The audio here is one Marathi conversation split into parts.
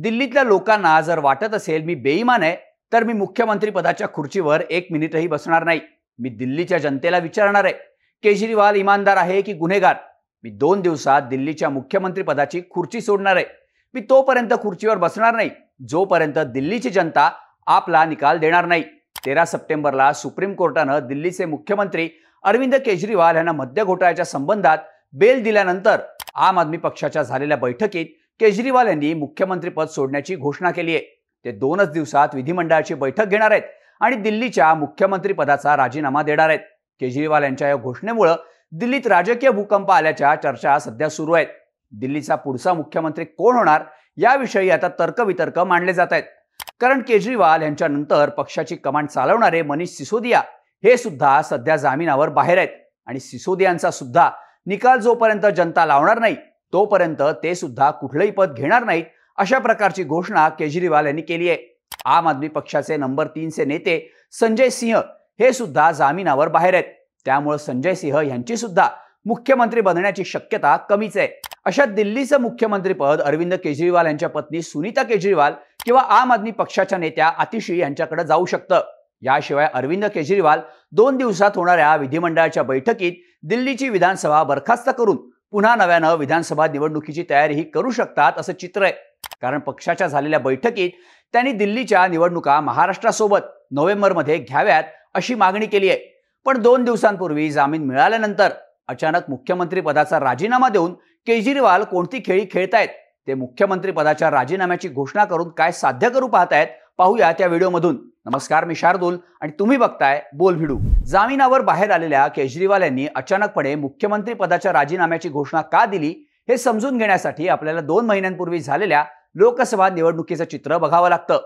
दिल्लीतल्या लोकांना जर वाटत असेल मी बेईमान आहे तर मी मुख्यमंत्री पदाच्या खुर्चीवर एक मिनिटही बसणार नाही मी दिल्लीच्या जनतेला विचारणार आहे केजरीवाल इमानदार आहे की गुन्हेगार मी दोन दिवसात दिल्लीच्या मुख्यमंत्री पदाची खुर्ची सोडणार आहे मी तोपर्यंत खुर्चीवर बसणार नाही जोपर्यंत दिल्लीची जनता आपला निकाल देणार नाही तेरा सप्टेंबरला सुप्रीम कोर्टानं दिल्लीचे मुख्यमंत्री अरविंद केजरीवाल यांना मद्य घोटाळ्याच्या संबंधात बेल दिल्यानंतर आम आदमी पक्षाच्या झालेल्या बैठकीत केजरीवाल यांनी मुख्यमंत्रीपद सोडण्याची घोषणा केली आहे ते दोनच दिवसात विधिमंडळाची बैठक घेणार आहेत आणि दिल्लीच्या मुख्यमंत्रीपदाचा राजीनामा देणार आहेत केजरीवाल यांच्या या घोषणेमुळं दिल्लीत राजकीय भूकंप आल्याच्या चर्चा सध्या सुरू आहेत दिल्लीचा पुढचा मुख्यमंत्री कोण होणार याविषयी आता तर्कवितर्क मांडले जात आहेत कारण केजरीवाल यांच्यानंतर पक्षाची कमांड चालवणारे मनीष सिसोदिया हे सुद्धा सध्या जामिनावर बाहेर आहेत आणि सिसोदियांचा सुद्धा निकाल जोपर्यंत जनता लावणार नाही तोपर्यंत ते सुद्धा कुठलंही पद घेणार नाहीत अशा प्रकारची घोषणा केजरीवाल यांनी केली आहे आम आदमी पक्षाचे नंबर तीनचे नेते संजय सिंह हे सुद्धा जामिनावर बाहेर आहेत त्यामुळे संजय सिंह यांची सुद्धा मुख्यमंत्री बनण्याची शक्यता कमीच आहे अशा दिल्लीचं मुख्यमंत्रीपद अरविंद केजरीवाल यांच्या पत्नी सुनीता केजरीवाल किंवा आम आदमी पक्षाच्या नेत्या अतिशी यांच्याकडे जाऊ शकतं याशिवाय अरविंद केजरीवाल दोन दिवसात होणाऱ्या विधिमंडळाच्या बैठकीत दिल्लीची विधानसभा बरखास्त करून पुन्हा नव्यानं विधानसभा निवडणुकीची तयारीही करू शकतात असं चित्र आहे कारण पक्षाच्या झालेल्या बैठकीत त्यांनी दिल्लीच्या निवडणुका महाराष्ट्रासोबत नोव्हेंबरमध्ये घ्याव्यात अशी मागणी केली आहे पण दोन दिवसांपूर्वी जामीन मिळाल्यानंतर अचानक मुख्यमंत्री पदाचा राजीनामा देऊन केजरीवाल कोणती खेळी खेळतायत ते मुख्यमंत्री राजीनाम्याची घोषणा करून काय साध्य करू पाहतायत पाहूया त्या व्हिडिओमधून नमस्कार मी शार्दूल आणि तुम्ही बघताय बोल भिडू जामिनावर बाहेर आलेल्या केजरीवाल यांनी अचानकपणे मुख्यमंत्री पदाच्या राजीनाम्याची घोषणा का दिली हे समजून घेण्यासाठी आपल्याला दोन महिन्यांपूर्वी झालेल्या लोकसभा निवडणुकीचं चित्र बघावं लागतं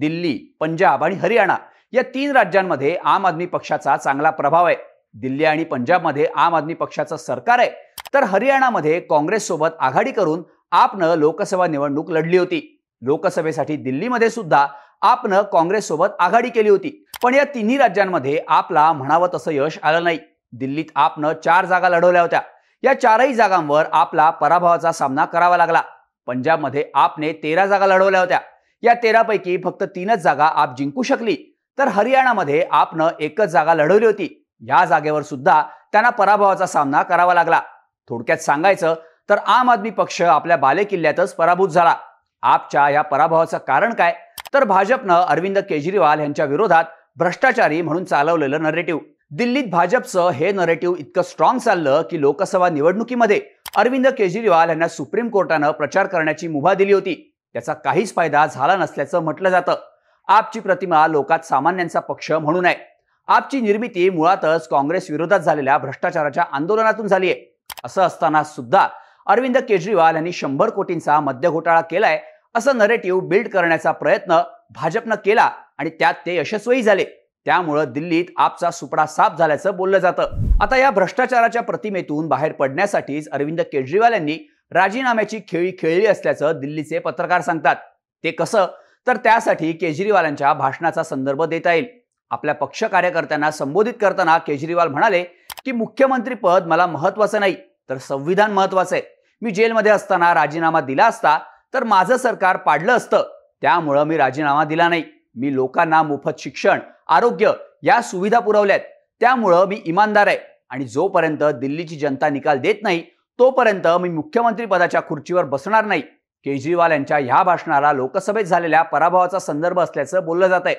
दिल्ली पंजाब आणि हरियाणा या तीन राज्यांमध्ये आम आदमी पक्षाचा चांगला प्रभाव आहे दिल्ली आणि पंजाबमध्ये आम आदमी पक्षाचं सरकार आहे तर हरियाणामध्ये काँग्रेससोबत आघाडी करून आपनं लोकसभा निवडणूक लढली होती लोकसभेसाठी दिल्लीमध्ये सुद्धा आपनं काँग्रेससोबत आघाडी केली होती पण या तिन्ही राज्यांमध्ये आपला म्हणावं तसं यश आलं नाही दिल्लीत आपनं चार जागा लढवल्या होत्या या चारही जागांवर आपला पराभवाचा सामना करावा लागला पंजाबमध्ये आपने तेरा जागा लढवल्या होत्या या तेरापैकी फक्त तीनच जागा आप जिंकू शकली तर हरियाणामध्ये आपनं एकच जागा लढवली होती या जागेवर सुद्धा त्यांना पराभवाचा सामना करावा लागला थोडक्यात सांगायचं तर आम आदमी पक्ष आपल्या बालेकिल्ल्यातच पराभूत झाला आपच्या या पराभवाचं कारण काय तर भाजपनं अरविंद केजरीवाल यांच्या विरोधात भ्रष्टाचारी म्हणून चालवलेलं नरेटिव्ह दिल्लीत भाजपचं हे नरेटिव्ह इतकं स्ट्रॉंग चाललं की लोकसभा निवडणुकीमध्ये अरविंद केजरीवाल यांना सुप्रीम कोर्टानं प्रचार करण्याची मुभा दिली होती त्याचा काहीच फायदा झाला नसल्याचं म्हटलं जातं आपची प्रतिमा लोकात सामान्यांचा पक्ष म्हणून आहे आपची निर्मिती मुळातच काँग्रेस विरोधात झालेल्या भ्रष्टाचाराच्या आंदोलनातून झालीय असं असताना सुद्धा अरविंद केजरीवाल यांनी शंभर कोटींचा मद्य घोटाळा केलाय असं नरेटिव्ह बिल्ड करण्याचा प्रयत्न भाजपनं केला आणि त्यात ते यशस्वी झाले त्यामुळं दिल्लीत आपचा सुपडा साफ झाल्याचं बोललं जातं आता या भ्रष्टाचाराच्या प्रतिमेतून बाहेर पडण्यासाठीच अरविंद केजरीवाल यांनी राजीनाम्याची खेळी खेळली असल्याचं दिल्लीचे पत्रकार सांगतात ते कसं तर त्यासाठी केजरीवालांच्या भाषणाचा संदर्भ देता येईल आपल्या पक्ष कार्यकर्त्यांना संबोधित करताना केजरीवाल म्हणाले की मुख्यमंत्री पद मला महत्वाचं नाही तर संविधान महत्वाचं आहे मी जेलमध्ये असताना राजीनामा दिला असता तर माझं सरकार पाडलं असतं त्यामुळं मी राजीनामा दिला नाही मी लोकांना मोफत शिक्षण आरोग्य या सुविधा पुरवल्यात त्यामुळं मी इमानदार आहे आणि जोपर्यंत दिल्लीची जनता निकाल देत नाही तोपर्यंत मी मुख्यमंत्री पदाच्या खुर्चीवर बसणार नाही केजरीवाल यांच्या ह्या भाषणाला लोकसभेत झालेल्या पराभवाचा संदर्भ असल्याचं बोललं जात आहे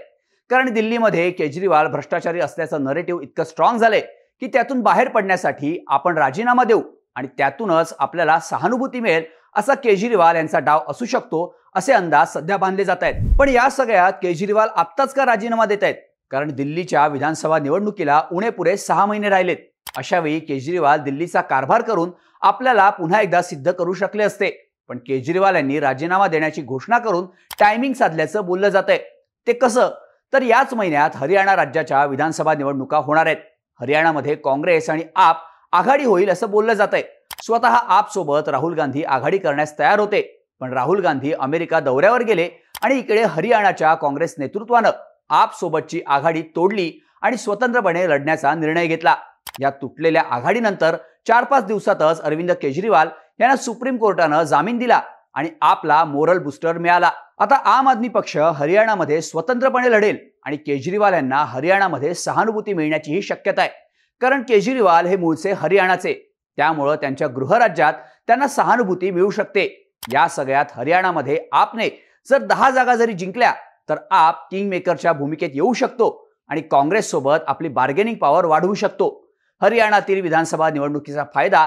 कारण दिल्लीमध्ये केजरीवाल भ्रष्टाचारी असल्याचं नरेटिव्ह इतकं स्ट्रॉंग झालंय की त्यातून बाहेर पडण्यासाठी आपण राजीनामा देऊ आणि त्यातूनच आपल्याला सहानुभूती मिळेल असा केजरीवाल यांचा डाव असू शकतो असे अंदाज सध्या बांधले जात आहेत पण या सगळ्यात केजरीवाल आत्ताच का राजीनामा देत आहेत कारण दिल्लीच्या विधानसभा निवडणुकीला उणेपुरे सहा महिने राहिलेत अशावेळी केजरीवाल दिल्लीचा कारभार करून आपल्याला पुन्हा एकदा सिद्ध करू शकले असते पण केजरीवाल यांनी राजीनामा देण्याची घोषणा करून टायमिंग साधल्याचं बोललं जात आहे ते कसं तर याच महिन्यात हरियाणा राज्याच्या विधानसभा निवडणुका होणार आहेत हरियाणामध्ये काँग्रेस आणि आप आघाडी होईल असं बोललं जात आहे स्वतः आपसोबत राहुल गांधी आघाडी करण्यास तयार होते पण राहुल गांधी अमेरिका दौऱ्यावर गेले आणि इकडे हरियाणाच्या काँग्रेस नेतृत्वानं आपसोबतची आघाडी तोडली आणि स्वतंत्रपणे लढण्याचा निर्णय घेतला या तुटलेल्या आघाडीनंतर चार पाच दिवसातच अरविंद केजरीवाल यांना सुप्रीम कोर्टानं जामीन दिला आणि आपला मोरल बुस्टर मिळाला आता आम आदमी पक्ष हरियाणामध्ये स्वतंत्रपणे लढेल आणि केजरीवाल यांना हरियाणामध्ये सहानुभूती मिळण्याचीही शक्यता आहे कारण केजरीवाल हे मूळचे हरियाणाचे त्यामुळं त्यांच्या गृहराज्यात त्यांना सहानुभूती मिळू शकते या सगळ्यात हरियाणामध्ये आपने जर दहा जागा जरी जिंकल्या तर आप मेकरच्या भूमिकेत येऊ शकतो आणि काँग्रेस सोबत आपली बार्गेनिंग पॉवर वाढवू शकतो हरियाणातील विधानसभा निवडणुकीचा फायदा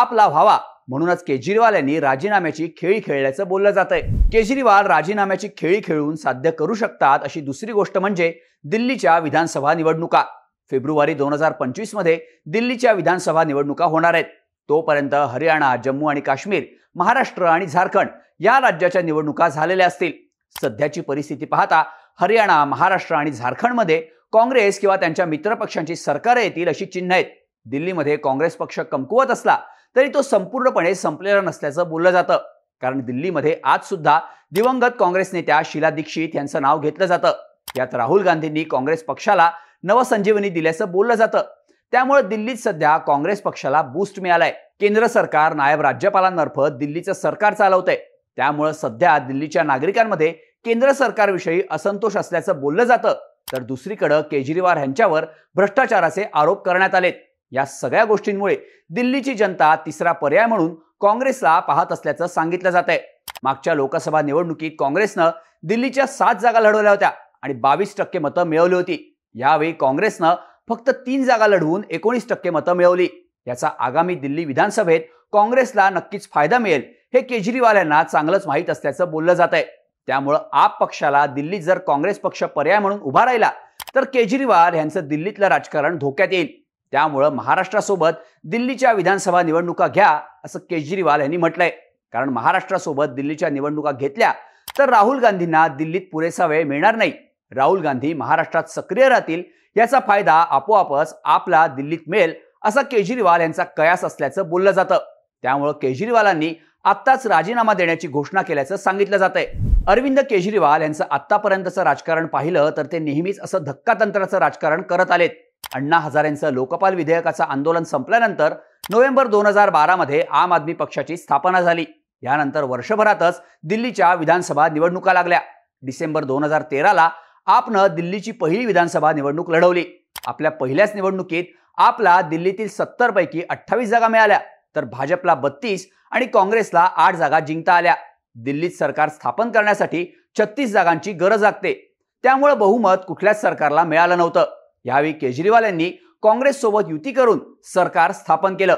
आपला व्हावा म्हणूनच केजरीवाल यांनी राजीनाम्याची खेळी खेळल्याचं बोललं जात आहे केजरीवाल राजीनाम्याची खेळी खेळून साध्य करू शकतात अशी दुसरी गोष्ट म्हणजे दिल्लीच्या विधानसभा निवडणुका फेब्रुवारी दोन हजार पंचवीसमध्ये दिल्लीच्या विधानसभा निवडणुका होणार आहेत तोपर्यंत हरियाणा जम्मू आणि काश्मीर महाराष्ट्र आणि झारखंड या राज्याच्या निवडणुका झालेल्या असतील सध्याची परिस्थिती पाहता हरियाणा महाराष्ट्र आणि झारखंडमध्ये काँग्रेस किंवा त्यांच्या मित्रपक्षांची सरकार येतील अशी चिन्ह आहेत दिल्लीमध्ये काँग्रेस पक्ष कमकुवत असला तरी तो संपूर्णपणे संपलेला नसल्याचं बोललं जातं कारण दिल्लीमध्ये आज सुद्धा दिवंगत काँग्रेस नेत्या शीला दीक्षित यांचं नाव घेतलं जातं यात राहुल गांधींनी काँग्रेस पक्षाला नवसंजीवनी दिल्याचं बोललं जातं त्यामुळे दिल्लीत सध्या काँग्रेस पक्षाला बूस्ट मिळालाय केंद्र सरकार नायब राज्यपालांमार्फत दिल्लीचं सरकार चालवतंय त्यामुळे सध्या दिल्लीच्या नागरिकांमध्ये केंद्र सरकारविषयी असंतोष असल्याचं बोललं जातं तर दुसरीकडे केजरीवाल यांच्यावर भ्रष्टाचाराचे आरोप करण्यात आले या सगळ्या गोष्टींमुळे दिल्लीची जनता तिसरा पर्याय म्हणून काँग्रेसला पाहत असल्याचं सांगितलं जात आहे मागच्या लोकसभा निवडणुकीत काँग्रेसनं दिल्लीच्या सात जागा लढवल्या होत्या आणि बावीस टक्के मतं मिळवली होती यावेळी काँग्रेसनं फक्त तीन जागा लढवून एकोणीस टक्के मतं मिळवली याचा आगामी दिल्ली विधानसभेत काँग्रेसला नक्कीच फायदा मिळेल हे केजरीवाल यांना चांगलंच माहीत असल्याचं बोललं जात आहे त्यामुळं आप पक्षाला दिल्लीत जर काँग्रेस पक्ष पर्याय म्हणून उभा राहिला तर केजरीवाल यांचं दिल्लीतलं राजकारण धोक्यात येईल त्यामुळं महाराष्ट्रासोबत दिल्लीच्या विधानसभा निवडणुका घ्या असं केजरीवाल यांनी म्हटलंय कारण महाराष्ट्रासोबत दिल्लीच्या निवडणुका घेतल्या तर राहुल गांधींना दिल्लीत पुरेसा वेळ मिळणार नाही राहुल गांधी महाराष्ट्रात सक्रिय राहतील याचा फायदा आपोआपच आपला दिल्लीत मिळेल असा केजरीवाल यांचा कयास असल्याचं बोललं जातं त्यामुळं केजरीवालांनी आत्ताच राजीनामा देण्याची घोषणा केल्याचं सांगितलं जातंय अरविंद केजरीवाल यांचं आत्तापर्यंतचं राजकारण पाहिलं तर ते नेहमीच असं धक्का तंत्राचं राजकारण करत आलेत अण्णा हजारेंचं लोकपाल विधेयकाचं आंदोलन संपल्यानंतर नोव्हेंबर दोन हजार बारामध्ये आम आदमी पक्षाची स्थापना झाली यानंतर वर्षभरातच दिल्लीच्या विधानसभा निवडणुका लागल्या डिसेंबर दोन हजार तेराला आपनं दिल्लीची पहिली विधानसभा निवडणूक लढवली आपल्या पहिल्याच निवडणुकीत आपला दिल्लीतील सत्तर पैकी अठ्ठावीस जागा मिळाल्या तर भाजपला बत्तीस आणि काँग्रेसला आठ जागा जिंकता आल्या दिल्लीत सरकार स्थापन करण्यासाठी छत्तीस जागांची गरज लागते त्यामुळे बहुमत कुठल्याच सरकारला मिळालं नव्हतं यावेळी केजरीवाल यांनी काँग्रेस सोबत युती करून सरकार स्थापन केलं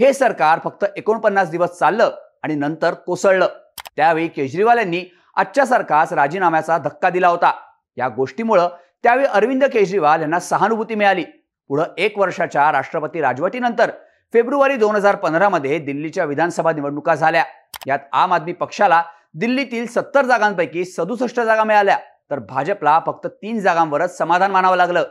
हे सरकार फक्त एकोणपन्नास दिवस चाललं आणि नंतर कोसळलं त्यावेळी केजरीवाल यांनी आजच्या सरकारस राजीनाम्याचा धक्का दिला होता या गोष्टीमुळं त्यावेळी अरविंद केजरीवाल यांना सहानुभूती मिळाली पुढं एक वर्षाच्या राष्ट्रपती राजवटीनंतर फेब्रुवारी दोन हजार पंधरामध्ये दिल्लीच्या विधानसभा निवडणुका झाल्या यात आम आदमी पक्षाला दिल्लीतील सत्तर जागांपैकी सदुसष्ट जागा मिळाल्या तर भाजपला फक्त तीन जागांवरच समाधान मानावं लागलं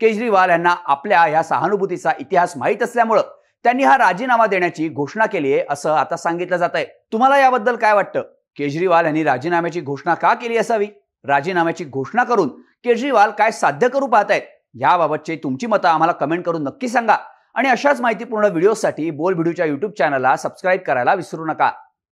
केजरीवाल यांना आपल्या या सहानुभूतीचा इतिहास माहीत असल्यामुळं त्यांनी हा राजीनामा देण्याची घोषणा केली आहे असं आता सांगितलं जात आहे तुम्हाला याबद्दल काय वाटतं केजरीवाल यांनी राजीनाम्याची घोषणा का केली असावी राजीनाम्याची घोषणा करून केजरीवाल काय साध्य करू पाहत आहेत याबाबतची तुमची मतं आम्हाला कमेंट करून नक्की सांगा आणि अशाच माहितीपूर्ण व्हिडिओसाठी बोल व्हिडिओच्या युट्यूब चॅनलला सबस्क्राईब करायला विसरू नका